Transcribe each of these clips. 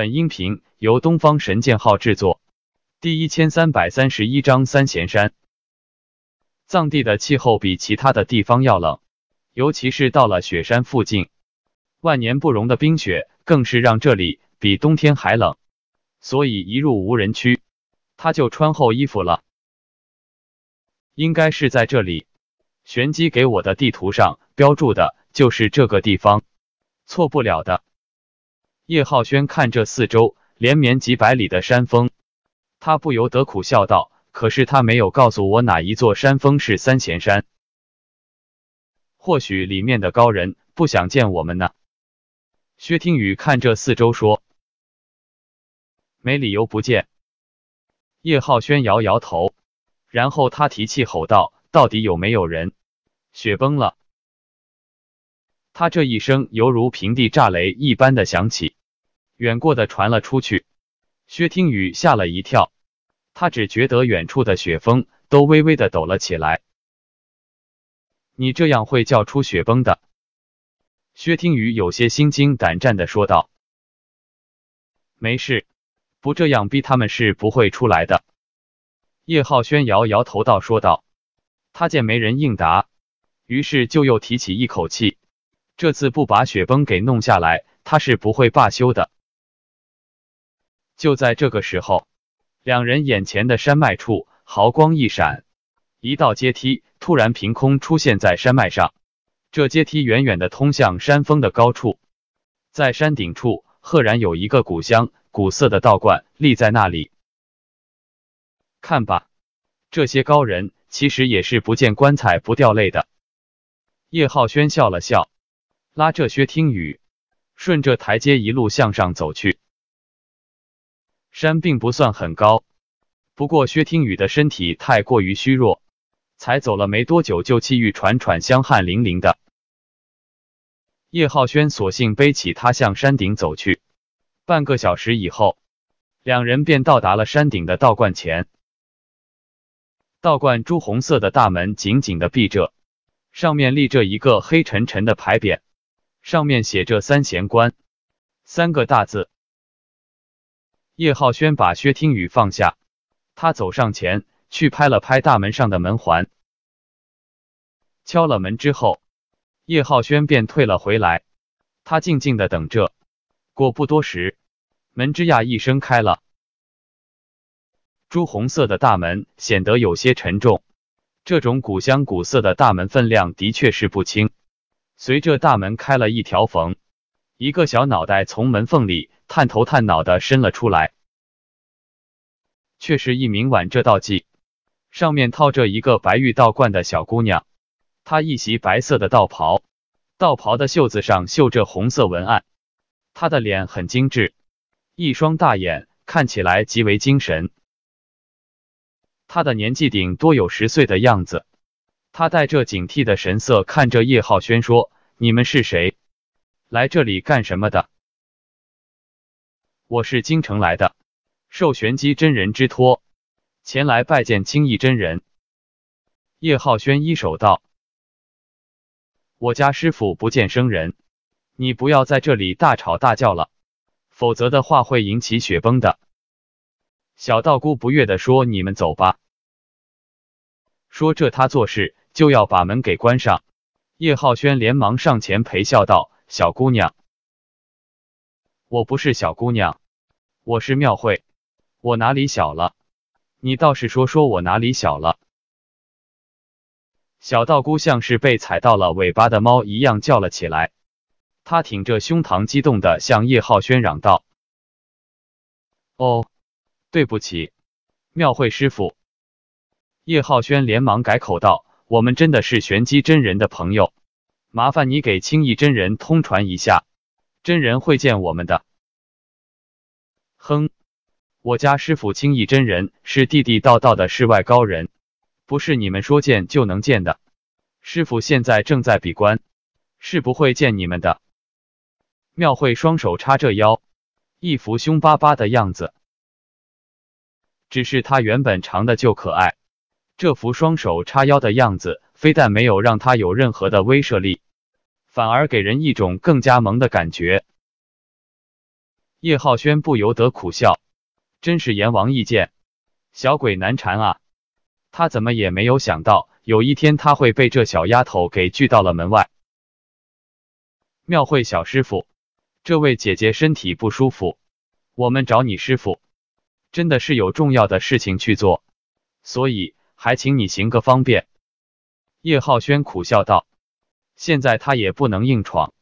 本音频由东方神剑号制作，第一千三百三十一章三贤山。藏地的气候比其他的地方要冷，尤其是到了雪山附近，万年不融的冰雪更是让这里比冬天还冷。所以一入无人区，他就穿厚衣服了。应该是在这里，玄机给我的地图上标注的就是这个地方，错不了的。叶浩轩看着四周连绵几百里的山峰，他不由得苦笑道：“可是他没有告诉我哪一座山峰是三贤山。或许里面的高人不想见我们呢。”薛听雨看着四周说：“没理由不见。”叶浩轩摇摇头，然后他提气吼道：“到底有没有人？雪崩了！”他这一声犹如平地炸雷一般的响起。远过的传了出去，薛听雨吓了一跳，他只觉得远处的雪峰都微微的抖了起来。你这样会叫出雪崩的，薛听雨有些心惊胆战的说道。没事，不这样逼他们是不会出来的。叶浩轩摇摇头道说道，他见没人应答，于是就又提起一口气，这次不把雪崩给弄下来，他是不会罢休的。就在这个时候，两人眼前的山脉处毫光一闪，一道阶梯突然凭空出现在山脉上。这阶梯远远的通向山峰的高处，在山顶处赫然有一个古香古色的道观立在那里。看吧，这些高人其实也是不见棺材不掉泪的。叶浩轩笑了笑，拉着薛听雨，顺着台阶一路向上走去。山并不算很高，不过薛听雨的身体太过于虚弱，才走了没多久就气欲喘喘，香汗淋淋的。叶浩轩索性背起他向山顶走去。半个小时以后，两人便到达了山顶的道观前。道观朱红色的大门紧紧的闭着，上面立着一个黑沉沉的牌匾，上面写着“三贤观”三个大字。叶浩轩把薛听雨放下，他走上前去拍了拍大门上的门环，敲了门之后，叶浩轩便退了回来，他静静的等着。过不多时，门吱呀一声开了，朱红色的大门显得有些沉重，这种古香古色的大门分量的确是不轻。随着大门开了一条缝，一个小脑袋从门缝里。探头探脑的伸了出来，却是一名挽着道髻、上面套着一个白玉道冠的小姑娘。她一袭白色的道袍，道袍的袖子上绣着红色文案。她的脸很精致，一双大眼看起来极为精神。她的年纪顶多有十岁的样子。她带着警惕的神色看着叶浩轩，说：“你们是谁？来这里干什么的？”我是京城来的，受玄机真人之托，前来拜见青翼真人。叶浩轩一手道：“我家师傅不见生人，你不要在这里大吵大叫了，否则的话会引起雪崩的。”小道姑不悦地说：“你们走吧。”说这他做事就要把门给关上。叶浩轩连忙上前陪笑道：“小姑娘。”我不是小姑娘，我是庙会，我哪里小了？你倒是说说我哪里小了！小道姑像是被踩到了尾巴的猫一样叫了起来，她挺着胸膛，激动的向叶浩轩嚷道：“哦，对不起，庙会师傅。”叶浩轩连忙改口道：“我们真的是玄机真人的朋友，麻烦你给青翼真人通传一下。”真人会见我们的，哼！我家师傅青逸真人是地地道道的世外高人，不是你们说见就能见的。师傅现在正在闭关，是不会见你们的。庙会双手叉着腰，一副凶巴巴的样子。只是他原本长得就可爱，这副双手叉腰的样子，非但没有让他有任何的威慑力。反而给人一种更加萌的感觉。叶浩轩不由得苦笑，真是阎王易见，小鬼难缠啊！他怎么也没有想到，有一天他会被这小丫头给拒到了门外。庙会小师傅，这位姐姐身体不舒服，我们找你师傅，真的是有重要的事情去做，所以还请你行个方便。叶浩轩苦笑道。现在他也不能硬闯，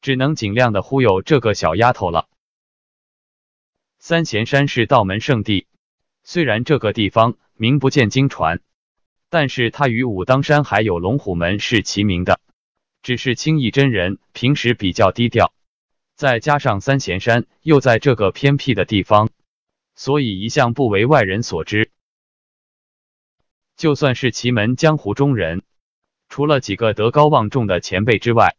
只能尽量的忽悠这个小丫头了。三贤山是道门圣地，虽然这个地方名不见经传，但是它与武当山还有龙虎门是齐名的。只是青衣真人平时比较低调，再加上三贤山又在这个偏僻的地方，所以一向不为外人所知。就算是奇门江湖中人。除了几个德高望重的前辈之外，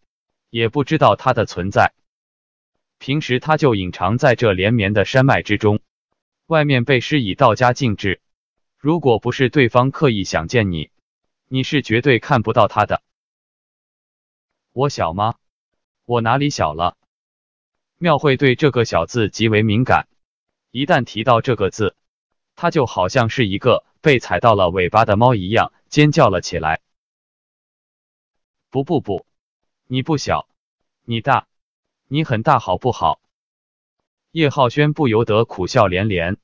也不知道他的存在。平时他就隐藏在这连绵的山脉之中，外面被施以道家禁制。如果不是对方刻意想见你，你是绝对看不到他的。我小吗？我哪里小了？庙会对这个“小”字极为敏感，一旦提到这个字，他就好像是一个被踩到了尾巴的猫一样尖叫了起来。不不不，你不小，你大，你很大，好不好？叶浩轩不由得苦笑连连。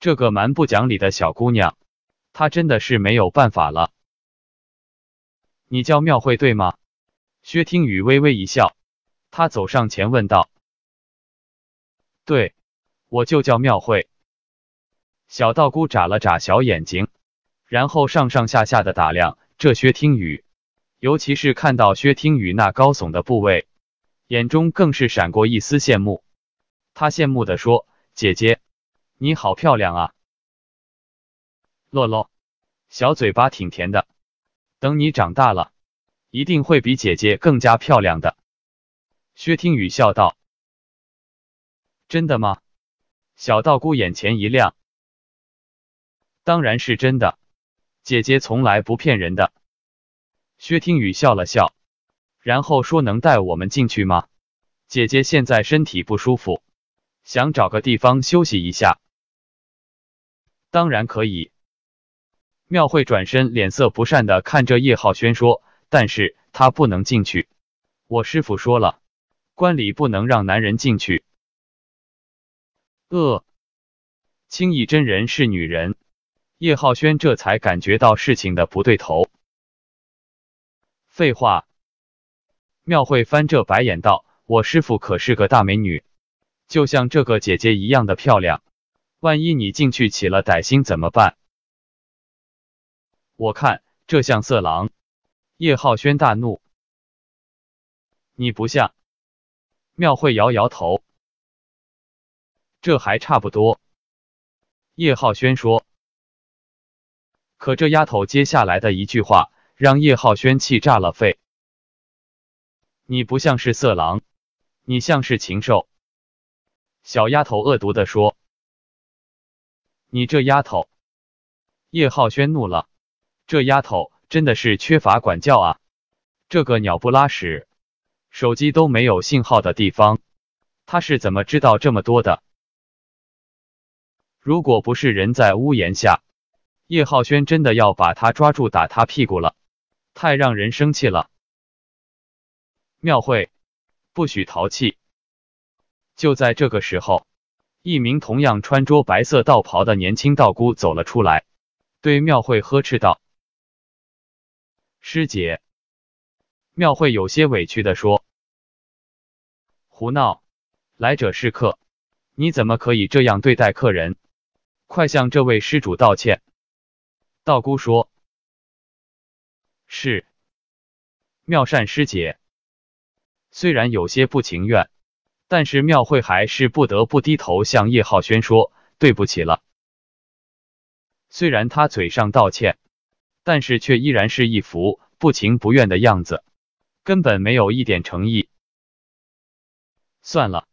这个蛮不讲理的小姑娘，她真的是没有办法了。你叫庙会对吗？薛听雨微微一笑，他走上前问道：“对，我就叫庙会。”小道姑眨了眨小眼睛，然后上上下下的打量这薛听雨。尤其是看到薛听雨那高耸的部位，眼中更是闪过一丝羡慕。他羡慕地说：“姐姐，你好漂亮啊！”“洛洛，小嘴巴挺甜的。等你长大了，一定会比姐姐更加漂亮的。”薛听雨笑道。“真的吗？”小道姑眼前一亮。“当然是真的，姐姐从来不骗人的。”薛听雨笑了笑，然后说：“能带我们进去吗？姐姐现在身体不舒服，想找个地方休息一下。”“当然可以。”庙会转身，脸色不善的看着叶浩轩说：“但是他不能进去，我师傅说了，观礼不能让男人进去。”“呃，青衣真人是女人。”叶浩轩这才感觉到事情的不对头。废话！庙会翻着白眼道：“我师傅可是个大美女，就像这个姐姐一样的漂亮。万一你进去起了歹心怎么办？”我看这像色狼！叶浩轩大怒：“你不像！”庙会摇摇头：“这还差不多。”叶浩轩说：“可这丫头接下来的一句话。”让叶浩轩气炸了肺！你不像是色狼，你像是禽兽！小丫头恶毒的说：“你这丫头！”叶浩轩怒了，这丫头真的是缺乏管教啊！这个鸟不拉屎，手机都没有信号的地方，他是怎么知道这么多的？如果不是人在屋檐下，叶浩轩真的要把他抓住打他屁股了。太让人生气了！庙会不许淘气。就在这个时候，一名同样穿着白色道袍的年轻道姑走了出来，对庙会呵斥道：“师姐！”庙会有些委屈的说：“胡闹！来者是客，你怎么可以这样对待客人？快向这位施主道歉！”道姑说。是，妙善师姐，虽然有些不情愿，但是妙慧还是不得不低头向叶浩轩说：“对不起了。”虽然他嘴上道歉，但是却依然是一副不情不愿的样子，根本没有一点诚意。算了，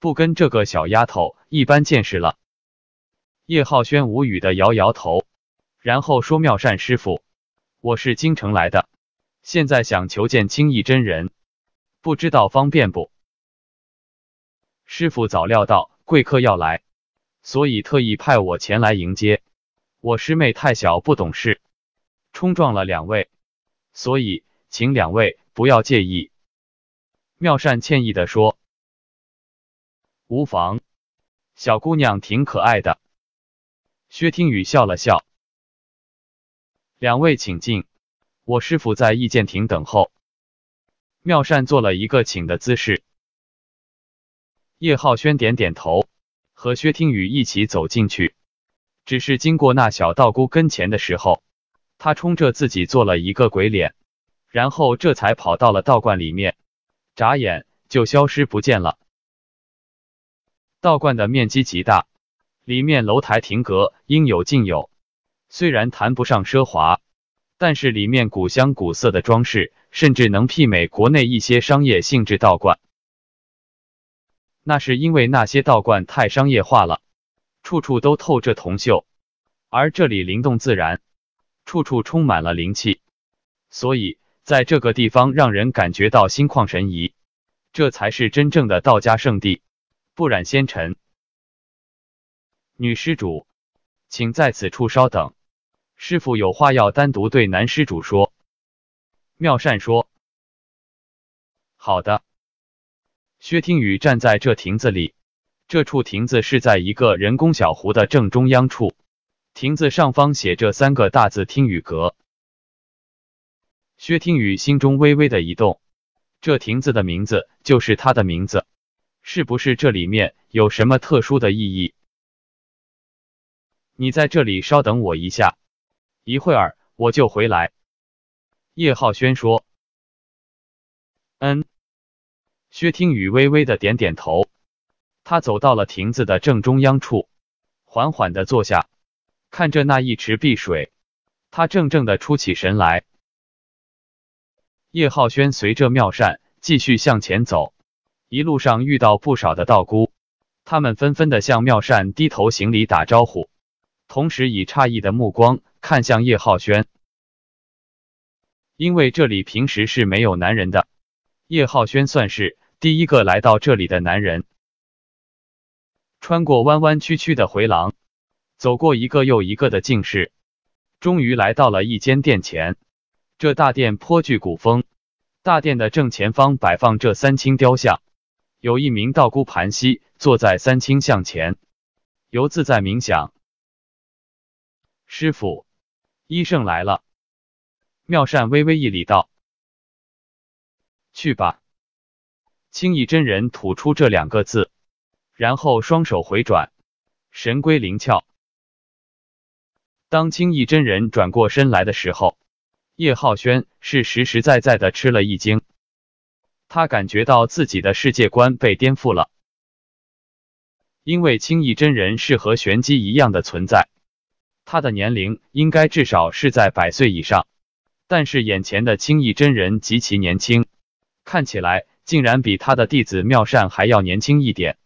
不跟这个小丫头一般见识了。叶浩轩无语的摇摇头，然后说：“妙善师傅。”我是京城来的，现在想求见青翼真人，不知道方便不？师傅早料到贵客要来，所以特意派我前来迎接。我师妹太小不懂事，冲撞了两位，所以请两位不要介意。”妙善歉意的说，“无妨，小姑娘挺可爱的。”薛听雨笑了笑。两位请进，我师傅在意见亭等候。妙善做了一个请的姿势。叶浩轩点点头，和薛听雨一起走进去。只是经过那小道姑跟前的时候，他冲着自己做了一个鬼脸，然后这才跑到了道观里面，眨眼就消失不见了。道观的面积极大，里面楼台亭阁应有尽有。虽然谈不上奢华，但是里面古香古色的装饰，甚至能媲美国内一些商业性质道观。那是因为那些道观太商业化了，处处都透着铜锈，而这里灵动自然，处处充满了灵气，所以在这个地方让人感觉到心旷神怡。这才是真正的道家圣地，不染纤尘。女施主，请在此处稍等。师傅有话要单独对男施主说，妙善说：“好的。”薛听雨站在这亭子里，这处亭子是在一个人工小湖的正中央处，亭子上方写着三个大字“听雨阁”。薛听雨心中微微的一动，这亭子的名字就是他的名字，是不是这里面有什么特殊的意义？你在这里稍等我一下。一会儿我就回来。”叶浩轩说。“嗯。”薛听雨微微的点点头。他走到了亭子的正中央处，缓缓的坐下，看着那一池碧水，他怔怔的出起神来。叶浩轩随着妙善继续向前走，一路上遇到不少的道姑，他们纷纷的向妙善低头行礼打招呼。同时以诧异的目光看向叶浩轩，因为这里平时是没有男人的，叶浩轩算是第一个来到这里的男人。穿过弯弯曲曲的回廊，走过一个又一个的进室，终于来到了一间殿前。这大殿颇具古风，大殿的正前方摆放着三清雕像，有一名道姑盘膝坐在三清像前，游自在冥想。师傅，医圣来了。妙善微微一礼道：“去吧。”青翼真人吐出这两个字，然后双手回转，神龟灵窍。当青翼真人转过身来的时候，叶浩轩是实实在在的吃了一惊，他感觉到自己的世界观被颠覆了，因为青翼真人是和玄机一样的存在。他的年龄应该至少是在百岁以上，但是眼前的青翼真人极其年轻，看起来竟然比他的弟子妙善还要年轻一点。